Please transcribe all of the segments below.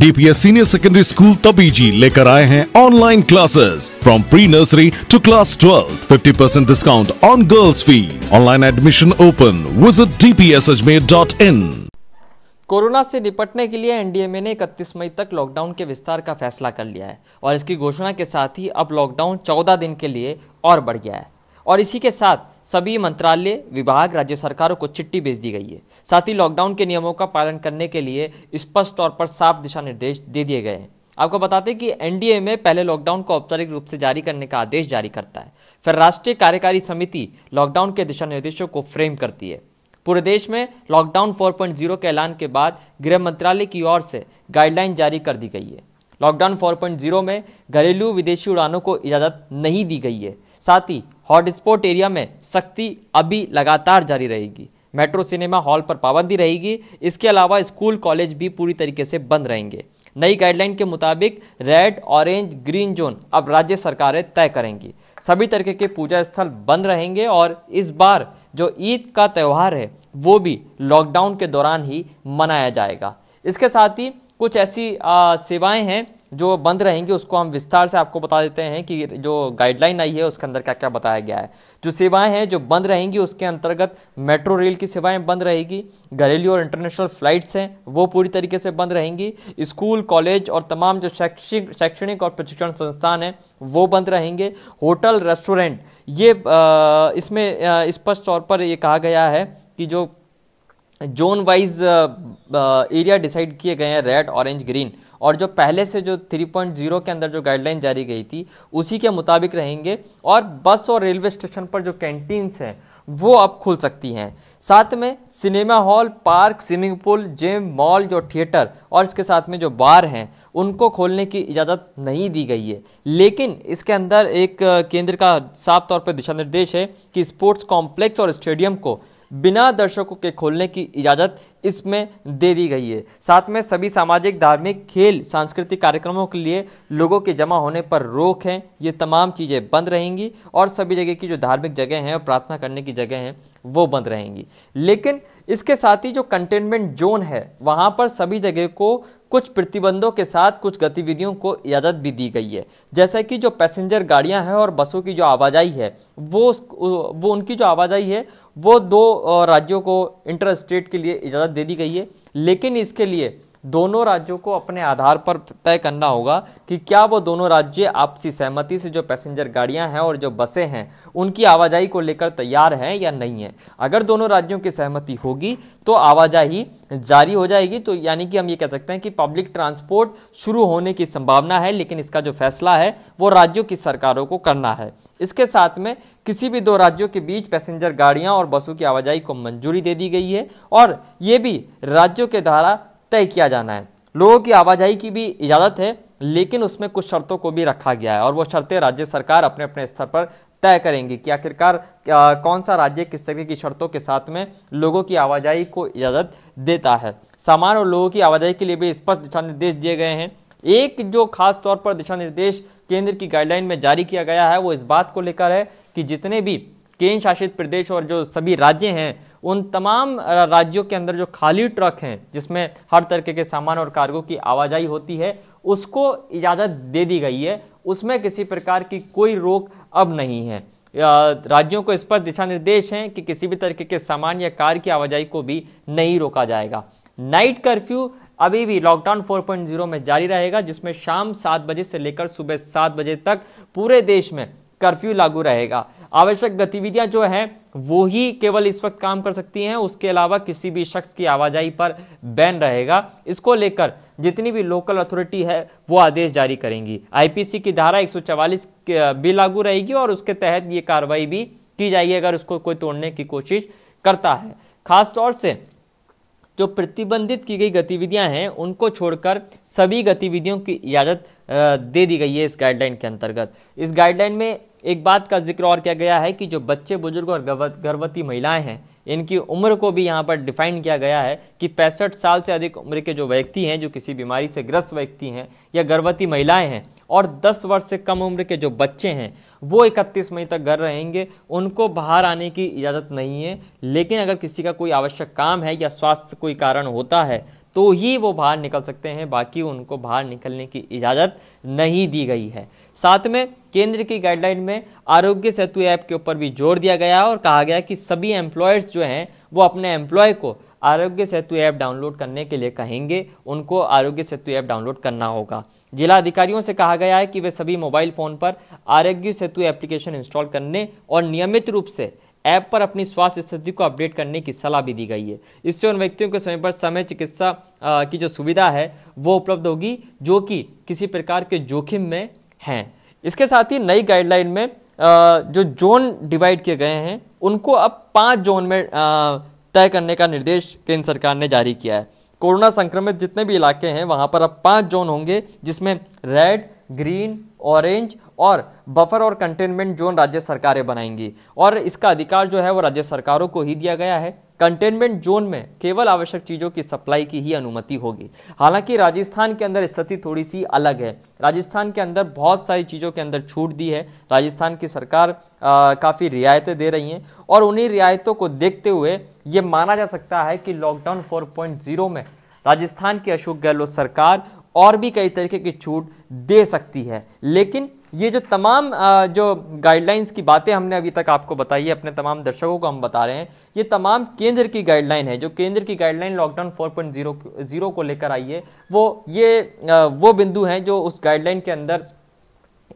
DPSC senior secondary school Tabiji लेकर आए हैं online classes from pre nursery to class twelfth fifty percent discount on girls fees online admission open visit D P DPS Ajmer dot in corona से निपटने के लिए NDMA ने 31 मई तक lockdown के विस्तार का फैसला कर लिया है और इसकी घोषणा के साथ ही अब लॉकडाउन 14 दिन के लिए और बढ़ गया है और इसी के साथ सभी मंत्रालय विभाग राज्य सरकारों को चिट्ठी भेज दी गई है साथ ही लॉकडाउन के नियमों का पालन करने के लिए स्पष्ट तौर पर साफ दिशा निर्देश दे दिए गए हैं आपको बताते हैं कि एनडीए में पहले लॉकडाउन को औपचारिक रूप से जारी करने का आदेश जारी करता है फिर राष्ट्रीय कार्यकारी समिति लॉकडाउन के दिशा निर्देशों को फ्रेम करती है पूरे देश में लॉकडाउन 4.0 के ऐलान के बाद गृह मंत्रालय की ओर से गाइडलाइन जारी कर दी गई है लॉकडाउन 4.0 में घरेलू विदेशी उड़ानों को इजाज़त नहीं दी गई है साथ ही हॉटस्पॉट एरिया में सख्ती अभी लगातार जारी रहेगी मेट्रो सिनेमा हॉल पर पाबंदी रहेगी इसके अलावा स्कूल कॉलेज भी पूरी तरीके से बंद रहेंगे नई गाइडलाइन के मुताबिक रेड ऑरेंज ग्रीन जोन अब राज्य सरकारें तय करेंगी सभी तरीके के पूजा स्थल बंद रहेंगे और इस बार जो ईद का त्यौहार है वो भी लॉकडाउन के दौरान ही मनाया जाएगा इसके साथ ही कुछ ऐसी सेवाएं हैं जो बंद रहेंगे उसको हम विस्तार से आपको बता देते हैं कि जो गाइडलाइन आई है उसके अंदर क्या क्या बताया गया है जो सेवाएं हैं जो बंद रहेंगी उसके अंतर्गत मेट्रो रेल की सेवाएं बंद रहेगी घरेलू और इंटरनेशनल फ्लाइट्स हैं वो पूरी तरीके से बंद रहेंगी स्कूल कॉलेज और तमाम जो शैक्षिक शैक्षणिक और प्रशिक्षण संस्थान हैं वो बंद रहेंगे होटल रेस्टोरेंट ये इसमें स्पष्ट इस तौर पर ये कहा गया है कि जो जोन वाइज एरिया डिसाइड किए गए हैं रेड ऑरेंज ग्रीन और जो पहले से जो 3.0 के अंदर जो गाइडलाइन जारी गई थी उसी के मुताबिक रहेंगे और बस और रेलवे स्टेशन पर जो कैंटीन्स हैं वो अब खुल सकती हैं साथ में cinema hall park swimming pool gym mall जो थिएटर और इसके साथ में जो बार हैं उनको खोलने की इजाज़त नहीं दी गई है लेकिन इसके अंदर एक केंद्र का साफ तौर पर दिशा निर्देश है कि स्पोर्ट्स कॉम्प्लेक्स और स्टेडियम को बिना दर्शकों के खोलने की इजाज़त इसमें दे दी गई है साथ में सभी सामाजिक धार्मिक खेल सांस्कृतिक कार्यक्रमों के लिए लोगों के जमा होने पर रोक है ये तमाम चीज़ें बंद रहेंगी और सभी जगह की जो धार्मिक जगह हैं और प्रार्थना करने की जगह हैं वो बंद रहेंगी लेकिन इसके साथ ही जो कंटेनमेंट जोन है वहाँ पर सभी जगह को कुछ प्रतिबंधों के साथ कुछ गतिविधियों को इजाज़त भी दी गई है जैसे कि जो पैसेंजर गाड़ियां हैं और बसों की जो आवाजाही है वो वो उनकी जो आवाजाही है वो दो राज्यों को इंटर स्टेट के लिए इजाज़त दे दी गई है लेकिन इसके लिए दोनों राज्यों को अपने आधार पर तय करना होगा कि क्या वो दोनों राज्य आपसी सहमति से जो पैसेंजर गाड़ियां हैं और जो बसें हैं उनकी आवाजाही को लेकर तैयार हैं या नहीं है अगर दोनों राज्यों की सहमति होगी तो आवाजाही जारी हो जाएगी तो यानी कि हम ये कह सकते हैं कि पब्लिक ट्रांसपोर्ट शुरू होने की संभावना है लेकिन इसका जो फैसला है वो राज्यों की सरकारों को करना है इसके साथ में किसी भी दो राज्यों के बीच पैसेंजर गाड़ियां और बसों की आवाजाही को मंजूरी दे दी गई है और ये भी राज्यों के द्वारा तय किया जाना है लोगों की आवाजाही की भी इजाज़त है लेकिन उसमें कुछ शर्तों को भी रखा गया है और वो शर्तें राज्य सरकार अपने अपने स्तर पर तय करेंगी कि आखिरकार कौन सा राज्य किस तरीके की शर्तों के साथ में लोगों की आवाजाही को इजाज़त देता है सामान और लोगों की आवाजाही के लिए भी स्पष्ट दिशा निर्देश दिए गए हैं एक जो खास तौर पर दिशा निर्देश केंद्र की गाइडलाइन में जारी किया गया है वो इस बात को लेकर है कि जितने भी केंद्र शासित प्रदेश और जो सभी राज्य हैं उन तमाम राज्यों के अंदर जो खाली ट्रक हैं जिसमें हर तरीके के सामान और कार्गो की आवाजाही होती है उसको इजाज़त दे दी गई है उसमें किसी प्रकार की कोई रोक अब नहीं है राज्यों को स्पष्ट दिशा निर्देश हैं कि किसी भी तरीके के सामान या कार की आवाजाही को भी नहीं रोका जाएगा नाइट कर्फ्यू अभी भी लॉकडाउन 4.0 में जारी रहेगा जिसमें शाम सात बजे से लेकर सुबह सात बजे तक पूरे देश में कर्फ्यू लागू रहेगा आवश्यक गतिविधियां जो हैं वो ही केवल इस वक्त काम कर सकती हैं उसके अलावा किसी भी शख्स की आवाजाही पर बैन रहेगा इसको लेकर जितनी भी लोकल अथॉरिटी है वो आदेश जारी करेंगी आईपीसी की धारा 144 भी लागू रहेगी और उसके तहत ये कार्रवाई भी की जाएगी अगर उसको कोई तोड़ने की कोशिश करता है खासतौर से जो प्रतिबंधित की गई गतिविधियां हैं उनको छोड़कर सभी गतिविधियों की इजाज़त दे दी गई है इस गाइडलाइन के अंतर्गत इस गाइडलाइन में एक बात का जिक्र और किया गया है कि जो बच्चे बुजुर्ग और गर्भवती महिलाएं हैं इनकी उम्र को भी यहाँ पर डिफाइन किया गया है कि पैंसठ साल से अधिक उम्र के जो व्यक्ति हैं जो किसी बीमारी से ग्रस्त व्यक्ति हैं या गर्भवती महिलाएं हैं और 10 वर्ष से कम उम्र के जो बच्चे हैं वो 31 मई तक घर रहेंगे उनको बाहर आने की इजाज़त नहीं है लेकिन अगर किसी का कोई आवश्यक काम है या स्वास्थ्य कोई कारण होता है तो ही वो बाहर निकल सकते हैं बाकी उनको बाहर निकलने की इजाज़त नहीं दी गई है साथ में केंद्र की गाइडलाइन में आरोग्य सेतु ऐप के ऊपर भी जोर दिया गया और कहा गया कि सभी एम्प्लॉयर्स जो हैं वो अपने एम्प्लॉय को आरोग्य सेतु ऐप डाउनलोड करने के लिए कहेंगे उनको आरोग्य सेतु ऐप डाउनलोड करना होगा जिला अधिकारियों से कहा गया है कि वे सभी मोबाइल फ़ोन पर आरोग्य सेतु एप्लीकेशन इंस्टॉल करने और नियमित रूप से ऐप पर अपनी स्वास्थ्य स्थिति को अपडेट करने की सलाह भी दी गई है इससे उन व्यक्तियों के समय पर समय चिकित्सा की जो सुविधा है वो उपलब्ध होगी जो कि किसी प्रकार के जोखिम में हैं इसके साथ ही नई गाइडलाइन में जो जोन डिवाइड किए गए हैं उनको अब पाँच जोन में तय करने का निर्देश केंद्र सरकार ने जारी किया है कोरोना संक्रमित जितने भी इलाके हैं वहाँ पर अब पांच जोन होंगे जिसमें रेड ग्रीन ऑरेंज और बफर और कंटेनमेंट जोन राज्य सरकारें बनाएंगी और इसका अधिकार जो है वो राज्य सरकारों को ही दिया गया है कंटेनमेंट जोन में केवल आवश्यक चीज़ों की सप्लाई की ही अनुमति होगी हालांकि राजस्थान के अंदर स्थिति थोड़ी सी अलग है राजस्थान के अंदर बहुत सारी चीज़ों के अंदर छूट दी है राजस्थान की सरकार काफ़ी रियायतें दे रही हैं और उन्हीं रियायतों को देखते हुए ये माना जा सकता है कि लॉकडाउन 4.0 में राजस्थान की अशोक गहलोत सरकार और भी कई तरीके की छूट दे सकती है लेकिन ये जो तमाम जो गाइडलाइंस की बातें हमने अभी तक आपको बताई है अपने तमाम दर्शकों को हम बता रहे हैं ये तमाम केंद्र की गाइडलाइन है जो केंद्र की गाइडलाइन लॉकडाउन 4.0 जीरो को लेकर आई है वो ये वो बिंदु हैं जो उस गाइडलाइन के अंदर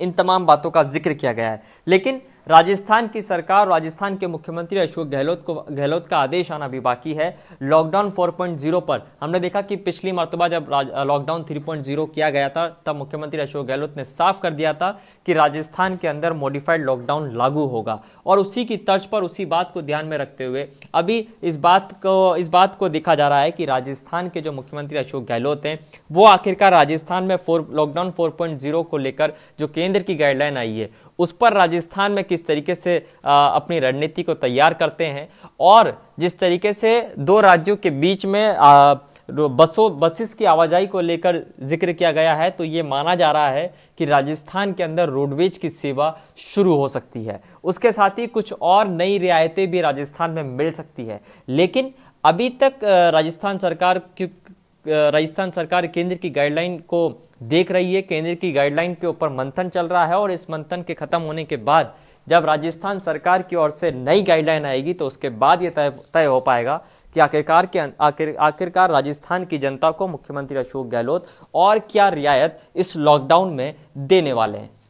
इन तमाम बातों का जिक्र किया गया है लेकिन राजस्थान की सरकार राजस्थान के मुख्यमंत्री अशोक गहलोत को गहलोत का आदेश आना भी बाकी है लॉकडाउन 4.0 पर हमने देखा कि पिछली मरतबा जब लॉकडाउन 3.0 किया गया था तब मुख्यमंत्री अशोक गहलोत ने साफ कर दिया था कि राजस्थान के अंदर मॉडिफाइड लॉकडाउन लागू होगा और उसी की तर्ज पर उसी बात को ध्यान में रखते हुए अभी इस बात को इस बात को देखा जा रहा है कि राजस्थान के जो मुख्यमंत्री अशोक गहलोत हैं वो आखिरकार राजस्थान में फोर लॉकडाउन फोर को लेकर जो केंद्र की गाइडलाइन आई है उस पर राजस्थान में किस तरीके से अपनी रणनीति को तैयार करते हैं और जिस तरीके से दो राज्यों के बीच में बसों बसेस की आवाजाही को लेकर जिक्र किया गया है तो ये माना जा रहा है कि राजस्थान के अंदर रोडवेज की सेवा शुरू हो सकती है उसके साथ ही कुछ और नई रियायतें भी राजस्थान में मिल सकती है लेकिन अभी तक राजस्थान सरकार राजस्थान सरकार केंद्र की गाइडलाइन को देख रही है केंद्र की गाइडलाइन के ऊपर मंथन चल रहा है और इस मंथन के खत्म होने के बाद जब राजस्थान सरकार की ओर से नई गाइडलाइन आएगी तो उसके बाद ये तय तय हो पाएगा कि आखिरकार के आखिर आखिरकार राजस्थान की जनता को मुख्यमंत्री अशोक गहलोत और क्या रियायत इस लॉकडाउन में देने वाले हैं